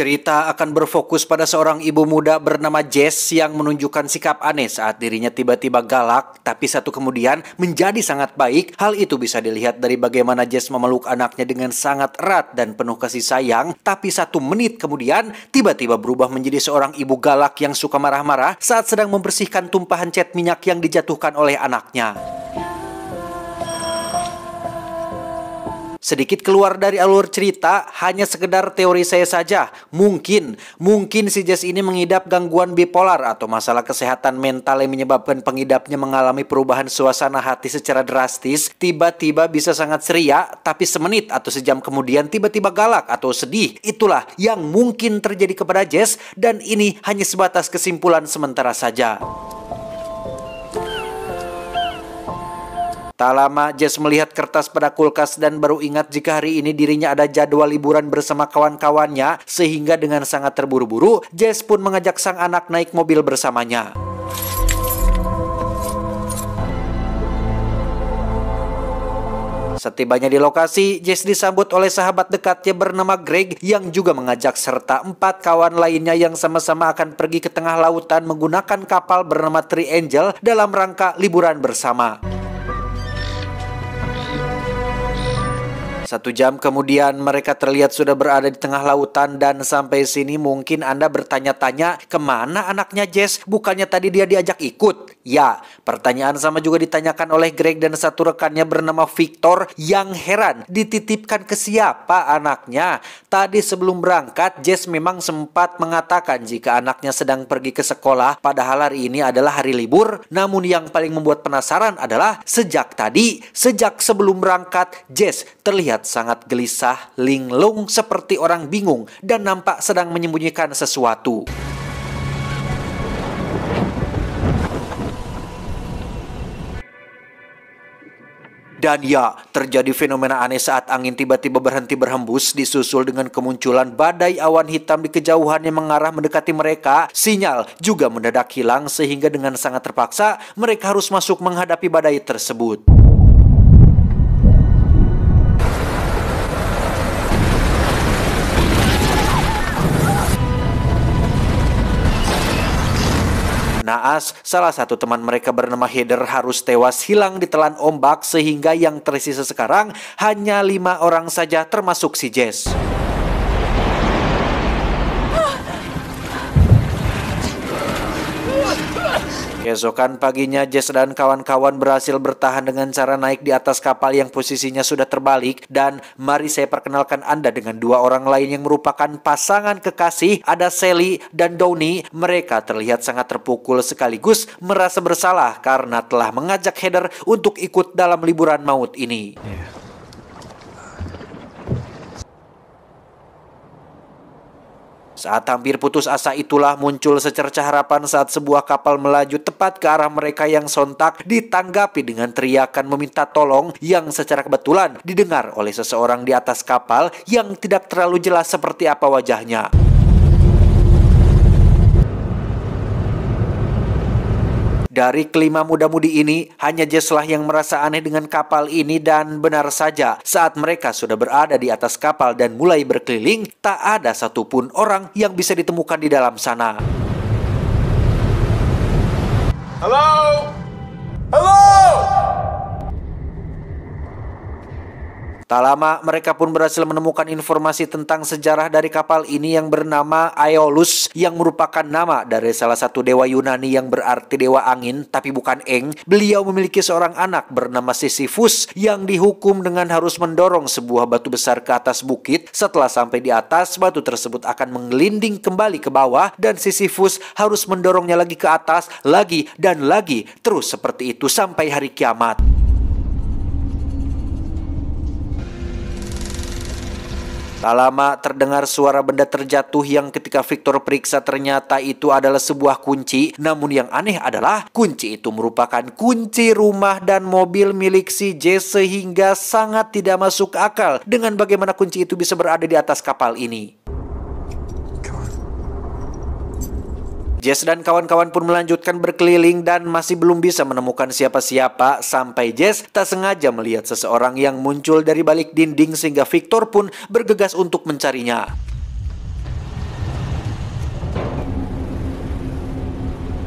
Cerita akan berfokus pada seorang ibu muda bernama Jess yang menunjukkan sikap aneh saat dirinya tiba-tiba galak, tapi satu kemudian menjadi sangat baik. Hal itu bisa dilihat dari bagaimana Jess memeluk anaknya dengan sangat erat dan penuh kasih sayang, tapi satu menit kemudian tiba-tiba berubah menjadi seorang ibu galak yang suka marah-marah saat sedang membersihkan tumpahan cat minyak yang dijatuhkan oleh anaknya. Sedikit keluar dari alur cerita, hanya sekedar teori saya saja. Mungkin, mungkin si Jess ini mengidap gangguan bipolar atau masalah kesehatan mental yang menyebabkan pengidapnya mengalami perubahan suasana hati secara drastis. Tiba-tiba bisa sangat ceria, tapi semenit atau sejam kemudian tiba-tiba galak atau sedih. Itulah yang mungkin terjadi kepada Jess dan ini hanya sebatas kesimpulan sementara saja. Tak lama, Jess melihat kertas pada kulkas dan baru ingat jika hari ini dirinya ada jadwal liburan bersama kawan-kawannya sehingga dengan sangat terburu-buru, Jess pun mengajak sang anak naik mobil bersamanya. Setibanya di lokasi, Jess disambut oleh sahabat dekatnya bernama Greg yang juga mengajak serta empat kawan lainnya yang sama-sama akan pergi ke tengah lautan menggunakan kapal bernama Three Angel dalam rangka liburan bersama. Satu jam kemudian mereka terlihat sudah berada di tengah lautan dan sampai sini mungkin Anda bertanya-tanya kemana anaknya Jess bukannya tadi dia diajak ikut. Ya, pertanyaan sama juga ditanyakan oleh Greg dan satu rekannya bernama Victor yang heran dititipkan ke siapa anaknya. Tadi sebelum berangkat Jess memang sempat mengatakan jika anaknya sedang pergi ke sekolah padahal hari ini adalah hari libur. Namun yang paling membuat penasaran adalah sejak tadi, sejak sebelum berangkat Jess terlihat terlihat sangat gelisah, linglung seperti orang bingung dan nampak sedang menyembunyikan sesuatu. Dan ya, terjadi fenomena aneh saat angin tiba-tiba berhenti berhembus disusul dengan kemunculan badai awan hitam di kejauhan yang mengarah mendekati mereka. Sinyal juga mendadak hilang sehingga dengan sangat terpaksa mereka harus masuk menghadapi badai tersebut. Naas, salah satu teman mereka bernama Heder harus tewas hilang ditelan ombak sehingga yang tersisa sekarang hanya lima orang saja termasuk si Jess. Keesokan paginya, Jess dan kawan-kawan berhasil bertahan dengan cara naik di atas kapal yang posisinya sudah terbalik. Dan mari saya perkenalkan Anda dengan dua orang lain yang merupakan pasangan kekasih. Ada Sally dan Downey. Mereka terlihat sangat terpukul sekaligus merasa bersalah karena telah mengajak Heather untuk ikut dalam liburan maut ini. Yeah. Saat hampir putus asa itulah muncul secercah harapan saat sebuah kapal melaju tepat ke arah mereka yang sontak ditanggapi dengan teriakan meminta tolong yang secara kebetulan didengar oleh seseorang di atas kapal yang tidak terlalu jelas seperti apa wajahnya. Dari kelima muda-mudi ini, hanya Jeslah yang merasa aneh dengan kapal ini dan benar saja saat mereka sudah berada di atas kapal dan mulai berkeliling, tak ada satupun orang yang bisa ditemukan di dalam sana. Halo? Halo? Tak lama mereka pun berhasil menemukan informasi tentang sejarah dari kapal ini yang bernama Aeolus yang merupakan nama dari salah satu dewa Yunani yang berarti dewa angin tapi bukan eng. Beliau memiliki seorang anak bernama Sisyphus yang dihukum dengan harus mendorong sebuah batu besar ke atas bukit. Setelah sampai di atas, batu tersebut akan menggelinding kembali ke bawah dan Sisyphus harus mendorongnya lagi ke atas, lagi dan lagi, terus seperti itu sampai hari kiamat. Tak lama terdengar suara benda terjatuh yang ketika Victor periksa ternyata itu adalah sebuah kunci. Namun yang aneh adalah kunci itu merupakan kunci rumah dan mobil milik si J sehingga sangat tidak masuk akal dengan bagaimana kunci itu bisa berada di atas kapal ini. Jess dan kawan-kawan pun melanjutkan berkeliling dan masih belum bisa menemukan siapa-siapa sampai Jess tak sengaja melihat seseorang yang muncul dari balik dinding sehingga Victor pun bergegas untuk mencarinya.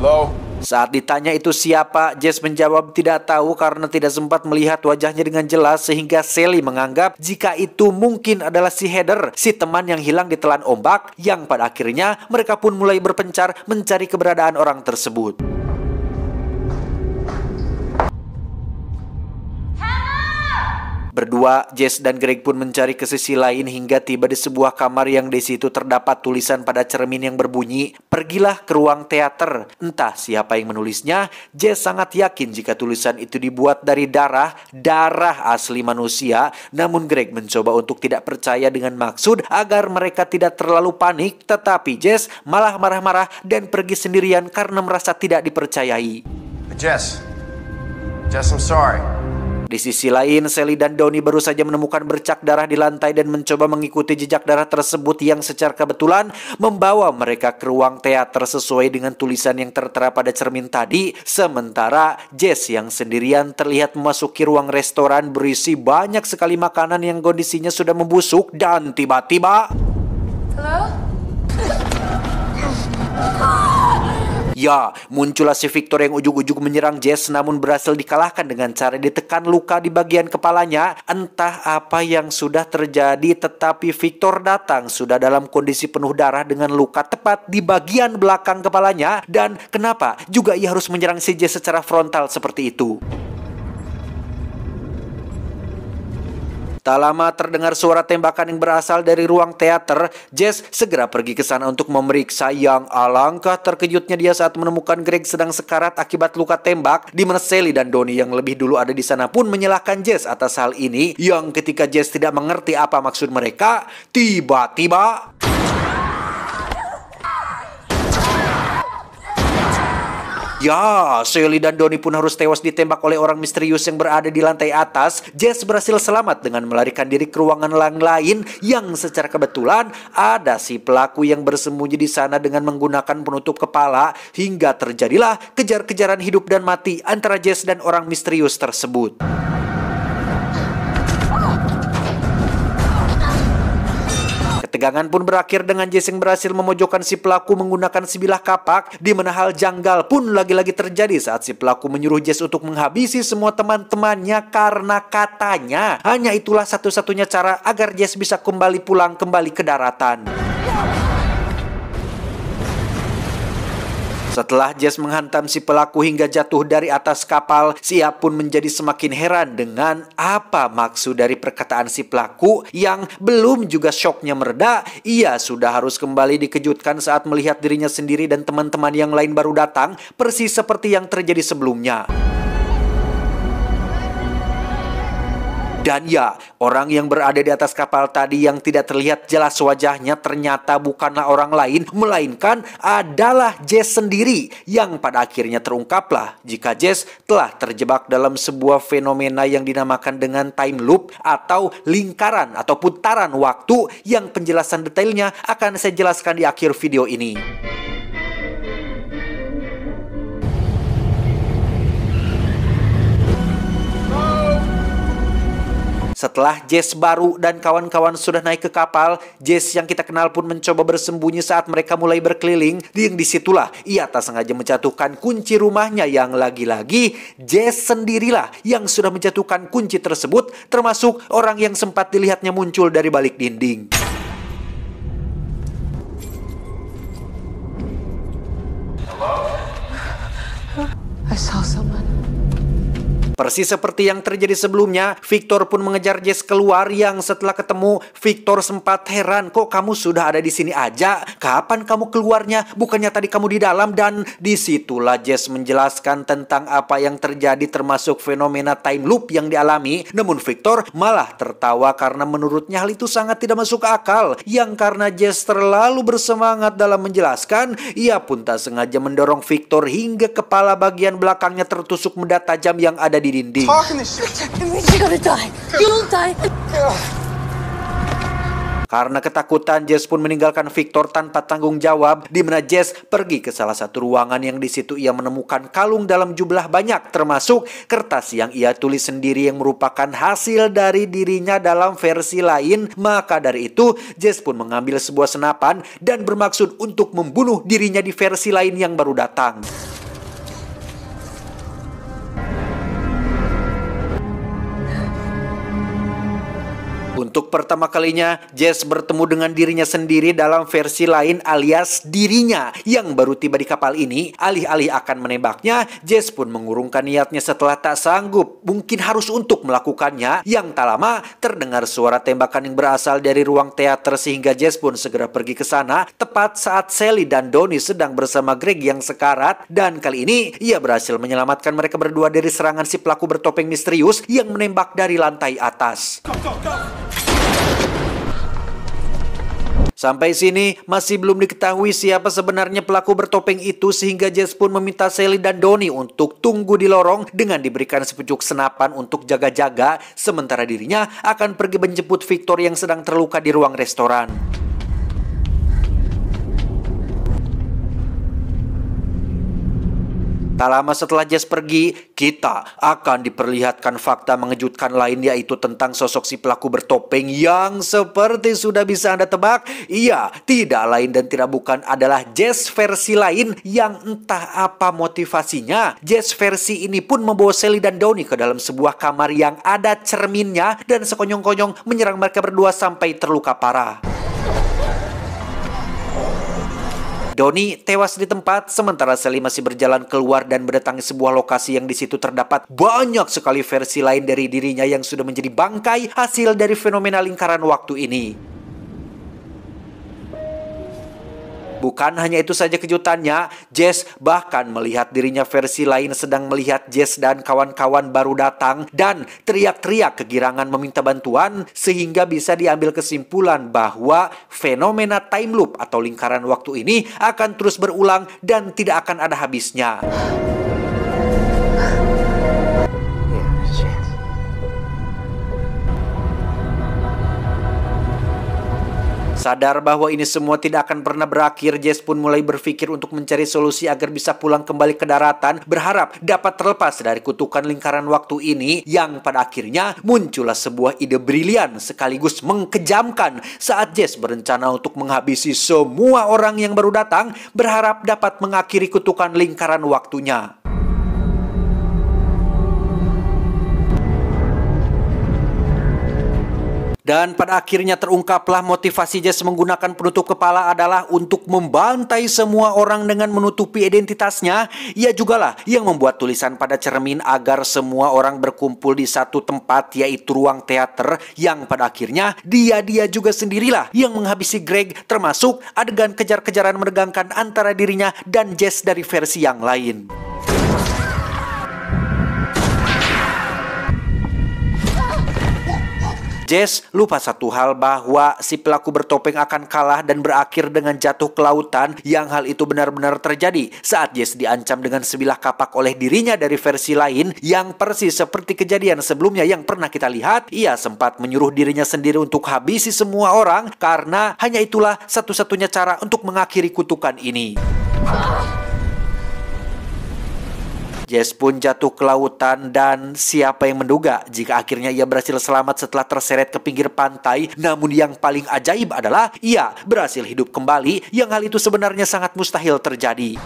Hello? Saat ditanya itu siapa, Jess menjawab tidak tahu karena tidak sempat melihat wajahnya dengan jelas sehingga Sally menganggap jika itu mungkin adalah si Heather, si teman yang hilang di telan ombak yang pada akhirnya mereka pun mulai berpencar mencari keberadaan orang tersebut. Berdua, Jess dan Greg pun mencari ke sisi lain hingga tiba di sebuah kamar yang di situ terdapat tulisan pada cermin yang berbunyi, Pergilah ke ruang teater. Entah siapa yang menulisnya, Jess sangat yakin jika tulisan itu dibuat dari darah, darah asli manusia. Namun Greg mencoba untuk tidak percaya dengan maksud agar mereka tidak terlalu panik, tetapi Jess malah marah-marah dan pergi sendirian karena merasa tidak dipercayai. Jess, Jess I'm sorry. Di sisi lain, Sally dan Doni baru saja menemukan bercak darah di lantai dan mencoba mengikuti jejak darah tersebut yang secara kebetulan membawa mereka ke ruang teater sesuai dengan tulisan yang tertera pada cermin tadi. Sementara Jess yang sendirian terlihat memasuki ruang restoran berisi banyak sekali makanan yang kondisinya sudah membusuk dan tiba-tiba... Halo? Ya, muncullah si Victor yang ujung-ujung menyerang Jess namun berhasil dikalahkan dengan cara ditekan luka di bagian kepalanya. Entah apa yang sudah terjadi tetapi Victor datang sudah dalam kondisi penuh darah dengan luka tepat di bagian belakang kepalanya. Dan kenapa juga ia harus menyerang si Jess secara frontal seperti itu? Tak lama terdengar suara tembakan yang berasal dari ruang teater. Jess segera pergi ke sana untuk memeriksa yang alangkah terkejutnya dia saat menemukan Greg sedang sekarat akibat luka tembak. Di mana Sally dan Doni yang lebih dulu ada di sana pun menyalahkan Jess atas hal ini. Yang ketika Jess tidak mengerti apa maksud mereka, tiba-tiba Ya, Shelly dan Doni pun harus tewas ditembak oleh orang misterius yang berada di lantai atas. Jess berhasil selamat dengan melarikan diri ke ruangan lain yang secara kebetulan ada si pelaku yang bersembunyi di sana dengan menggunakan penutup kepala hingga terjadilah kejar-kejaran hidup dan mati antara Jess dan orang misterius tersebut. Ketegangan pun berakhir dengan Jason berhasil memojokkan si pelaku menggunakan sebilah kapak, di mana hal janggal pun lagi-lagi terjadi saat si pelaku menyuruh Jess untuk menghabisi semua teman-temannya karena katanya hanya itulah satu-satunya cara agar Jess bisa kembali pulang kembali ke daratan. Setelah Jess menghantam si pelaku hingga jatuh dari atas kapal, siap pun menjadi semakin heran dengan apa maksud dari perkataan si pelaku yang belum juga shocknya mereda. Ia sudah harus kembali dikejutkan saat melihat dirinya sendiri dan teman-teman yang lain baru datang, persis seperti yang terjadi sebelumnya. Dan ya, orang yang berada di atas kapal tadi yang tidak terlihat jelas wajahnya ternyata bukanlah orang lain, melainkan adalah Jess sendiri yang pada akhirnya terungkaplah jika Jess telah terjebak dalam sebuah fenomena yang dinamakan dengan time loop atau lingkaran atau putaran waktu yang penjelasan detailnya akan saya jelaskan di akhir video ini. Setelah Jess baru dan kawan-kawan sudah naik ke kapal, Jess yang kita kenal pun mencoba bersembunyi saat mereka mulai berkeliling. Yang disitulah ia tak sengaja menjatuhkan kunci rumahnya yang lagi-lagi Jess sendirilah yang sudah menjatuhkan kunci tersebut termasuk orang yang sempat dilihatnya muncul dari balik dinding. I saw someone. Persis seperti yang terjadi sebelumnya, Victor pun mengejar Jess keluar yang setelah ketemu, Victor sempat heran kok kamu sudah ada di sini aja, kapan kamu keluarnya, bukannya tadi kamu di dalam dan disitulah Jess menjelaskan tentang apa yang terjadi termasuk fenomena time loop yang dialami. Namun Victor malah tertawa karena menurutnya hal itu sangat tidak masuk akal yang karena Jess terlalu bersemangat dalam menjelaskan, ia pun tak sengaja mendorong Victor hingga kepala bagian belakangnya tertusuk benda tajam yang ada di dinding. Karena ketakutan, Jess pun meninggalkan Victor tanpa tanggung jawab, di mana Jess pergi ke salah satu ruangan yang di situ ia menemukan kalung dalam jumlah banyak, termasuk kertas yang ia tulis sendiri yang merupakan hasil dari dirinya dalam versi lain. Maka dari itu, Jess pun mengambil sebuah senapan dan bermaksud untuk membunuh dirinya di versi lain yang baru datang. Untuk pertama kalinya, Jess bertemu dengan dirinya sendiri dalam versi lain alias dirinya yang baru tiba di kapal ini. Alih-alih akan menembaknya, Jess pun mengurungkan niatnya setelah tak sanggup. Mungkin harus untuk melakukannya. Yang tak lama, terdengar suara tembakan yang berasal dari ruang teater sehingga Jess pun segera pergi ke sana tepat saat Sally dan Donnie sedang bersama Greg yang sekarat. Dan kali ini, ia berhasil menyelamatkan mereka berdua dari serangan si pelaku bertopeng misterius yang menembak dari lantai atas. Go, go, go. Sampai sini masih belum diketahui siapa sebenarnya pelaku bertopeng itu sehingga Jess pun meminta Sally dan Doni untuk tunggu di lorong dengan diberikan sepucuk senapan untuk jaga-jaga sementara dirinya akan pergi menjemput Victor yang sedang terluka di ruang restoran. Tak lama setelah Jess pergi, kita akan diperlihatkan fakta mengejutkan lain yaitu tentang sosok si pelaku bertopeng yang seperti sudah bisa Anda tebak, ia tidak lain dan tidak bukan adalah Jess versi lain yang entah apa motivasinya. Jess versi ini pun membawa Sally dan Downey ke dalam sebuah kamar yang ada cerminnya dan sekonyong-konyong menyerang mereka berdua sampai terluka parah. Doni tewas di tempat sementara Sally masih berjalan keluar dan mendatangi sebuah lokasi yang di situ terdapat banyak sekali versi lain dari dirinya yang sudah menjadi bangkai hasil dari fenomena lingkaran waktu ini. Bukan hanya itu saja kejutannya, Jess bahkan melihat dirinya versi lain sedang melihat Jess dan kawan-kawan baru datang dan teriak-teriak kegirangan meminta bantuan sehingga bisa diambil kesimpulan bahwa fenomena time loop atau lingkaran waktu ini akan terus berulang dan tidak akan ada habisnya. Sadar bahwa ini semua tidak akan pernah berakhir, Jess pun mulai berpikir untuk mencari solusi agar bisa pulang kembali ke daratan, berharap dapat terlepas dari kutukan lingkaran waktu ini yang pada akhirnya muncullah sebuah ide brilian sekaligus mengkejamkan saat Jess berencana untuk menghabisi semua orang yang baru datang berharap dapat mengakhiri kutukan lingkaran waktunya. Dan pada akhirnya terungkaplah motivasi Jess menggunakan penutup kepala adalah untuk membantai semua orang dengan menutupi identitasnya. Ia jugalah yang membuat tulisan pada cermin agar semua orang berkumpul di satu tempat yaitu ruang teater yang pada akhirnya dia-dia juga sendirilah yang menghabisi Greg termasuk adegan kejar-kejaran menegangkan antara dirinya dan Jess dari versi yang lain. Jess lupa satu hal bahwa si pelaku bertopeng akan kalah dan berakhir dengan jatuh ke lautan yang hal itu benar-benar terjadi saat Jess diancam dengan sebilah kapak oleh dirinya dari versi lain yang persis seperti kejadian sebelumnya yang pernah kita lihat. Ia sempat menyuruh dirinya sendiri untuk habisi semua orang karena hanya itulah satu-satunya cara untuk mengakhiri kutukan ini. Jess pun jatuh ke lautan dan siapa yang menduga jika akhirnya ia berhasil selamat setelah terseret ke pinggir pantai. Namun yang paling ajaib adalah ia berhasil hidup kembali yang hal itu sebenarnya sangat mustahil terjadi.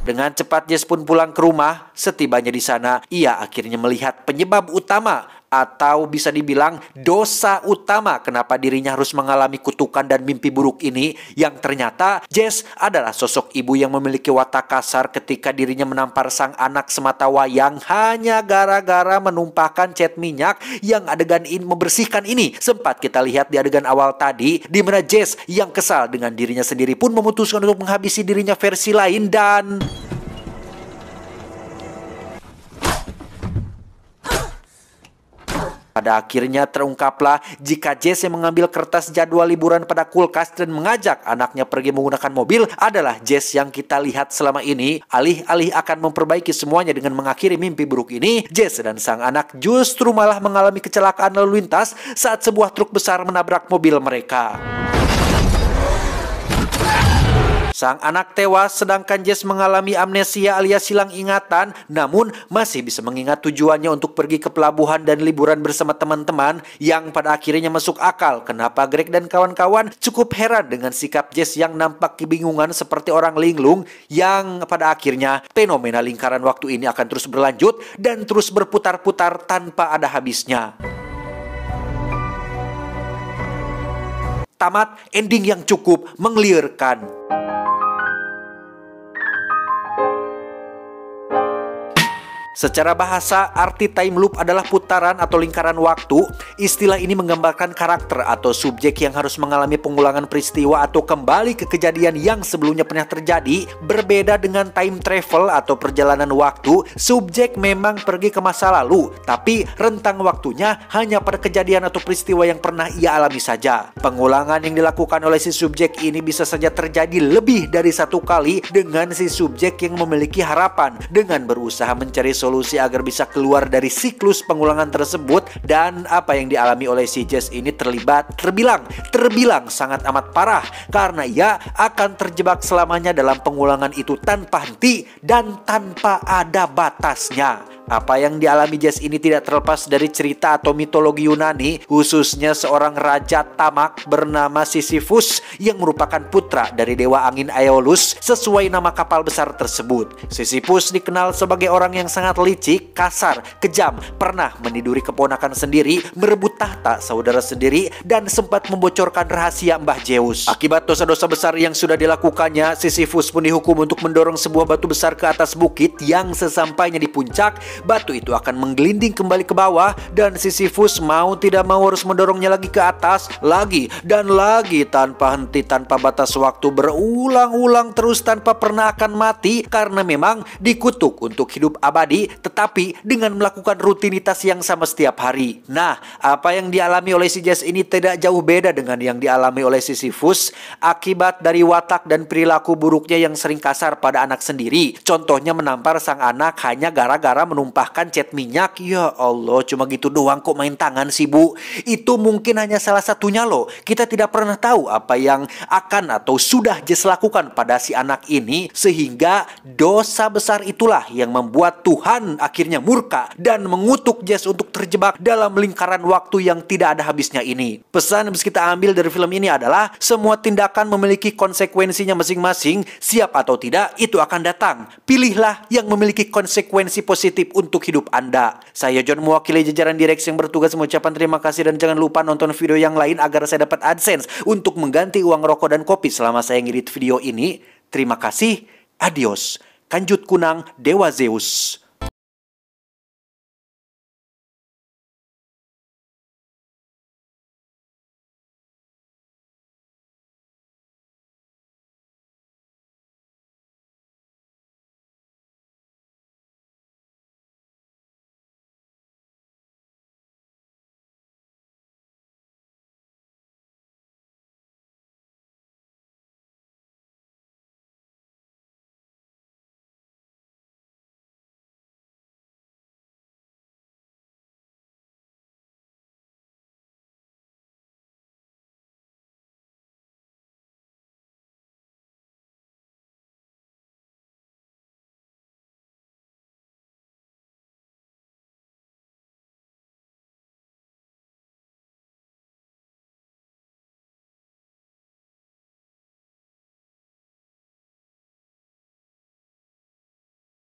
Dengan cepat Jess pun pulang ke rumah. Setibanya di sana, ia akhirnya melihat penyebab utama atau bisa dibilang dosa utama kenapa dirinya harus mengalami kutukan dan mimpi buruk ini yang ternyata Jess adalah sosok ibu yang memiliki watak kasar ketika dirinya menampar sang anak semata wayang hanya gara-gara menumpahkan cat minyak yang adegan ini membersihkan ini sempat kita lihat di adegan awal tadi di mana Jess yang kesal dengan dirinya sendiri pun memutuskan untuk menghabisi dirinya versi lain dan Pada akhirnya terungkaplah jika Jesse mengambil kertas jadwal liburan pada kulkas dan mengajak anaknya pergi menggunakan mobil adalah Jess yang kita lihat selama ini. Alih-alih akan memperbaiki semuanya dengan mengakhiri mimpi buruk ini, Jess dan sang anak justru malah mengalami kecelakaan lalu lintas saat sebuah truk besar menabrak mobil mereka. Sang anak tewas sedangkan Jess mengalami amnesia alias hilang ingatan namun masih bisa mengingat tujuannya untuk pergi ke pelabuhan dan liburan bersama teman-teman yang pada akhirnya masuk akal kenapa Greg dan kawan-kawan cukup heran dengan sikap Jess yang nampak kebingungan seperti orang linglung yang pada akhirnya fenomena lingkaran waktu ini akan terus berlanjut dan terus berputar-putar tanpa ada habisnya. Tamat ending yang cukup mengliarkan. Secara bahasa, arti time loop adalah putaran atau lingkaran waktu. Istilah ini menggambarkan karakter atau subjek yang harus mengalami pengulangan peristiwa atau kembali ke kejadian yang sebelumnya pernah terjadi. Berbeda dengan time travel atau perjalanan waktu, subjek memang pergi ke masa lalu, tapi rentang waktunya hanya pada kejadian atau peristiwa yang pernah ia alami saja. Pengulangan yang dilakukan oleh si subjek ini bisa saja terjadi lebih dari satu kali dengan si subjek yang memiliki harapan dengan berusaha mencari solusi agar bisa keluar dari siklus pengulangan tersebut dan apa yang dialami oleh si Jess ini terlibat terbilang terbilang sangat amat parah karena ia akan terjebak selamanya dalam pengulangan itu tanpa henti dan tanpa ada batasnya. Apa yang dialami Jess ini tidak terlepas dari cerita atau mitologi Yunani, khususnya seorang raja tamak bernama Sisyphus yang merupakan putra dari dewa angin Aeolus sesuai nama kapal besar tersebut. Sisyphus dikenal sebagai orang yang sangat licik, kasar, kejam, pernah meniduri keponakan sendiri, merebut tahta saudara sendiri, dan sempat membocorkan rahasia Mbah Zeus. Akibat dosa-dosa besar yang sudah dilakukannya, Sisyphus pun dihukum untuk mendorong sebuah batu besar ke atas bukit yang sesampainya di puncak batu itu akan menggelinding kembali ke bawah dan Sisyphus mau tidak mau harus mendorongnya lagi ke atas, lagi dan lagi tanpa henti tanpa batas waktu berulang-ulang terus tanpa pernah akan mati karena memang dikutuk untuk hidup abadi tetapi dengan melakukan rutinitas yang sama setiap hari. Nah, apa yang dialami oleh si Jess ini tidak jauh beda dengan yang dialami oleh Sisyphus akibat dari watak dan perilaku buruknya yang sering kasar pada anak sendiri. Contohnya menampar sang anak hanya gara-gara menunggu menumpahkan cat minyak. Ya Allah, cuma gitu doang kok main tangan sih Bu. Itu mungkin hanya salah satunya loh. Kita tidak pernah tahu apa yang akan atau sudah Jess lakukan pada si anak ini sehingga dosa besar itulah yang membuat Tuhan akhirnya murka dan mengutuk Jess untuk terjebak dalam lingkaran waktu yang tidak ada habisnya ini. Pesan yang bisa kita ambil dari film ini adalah semua tindakan memiliki konsekuensinya masing-masing, siap atau tidak itu akan datang. Pilihlah yang memiliki konsekuensi positif untuk hidup Anda. Saya John mewakili jajaran direksi yang bertugas mengucapkan terima kasih dan jangan lupa nonton video yang lain agar saya dapat AdSense untuk mengganti uang rokok dan kopi selama saya ngirit video ini. Terima kasih. Adios. Kanjut Kunang Dewa Zeus.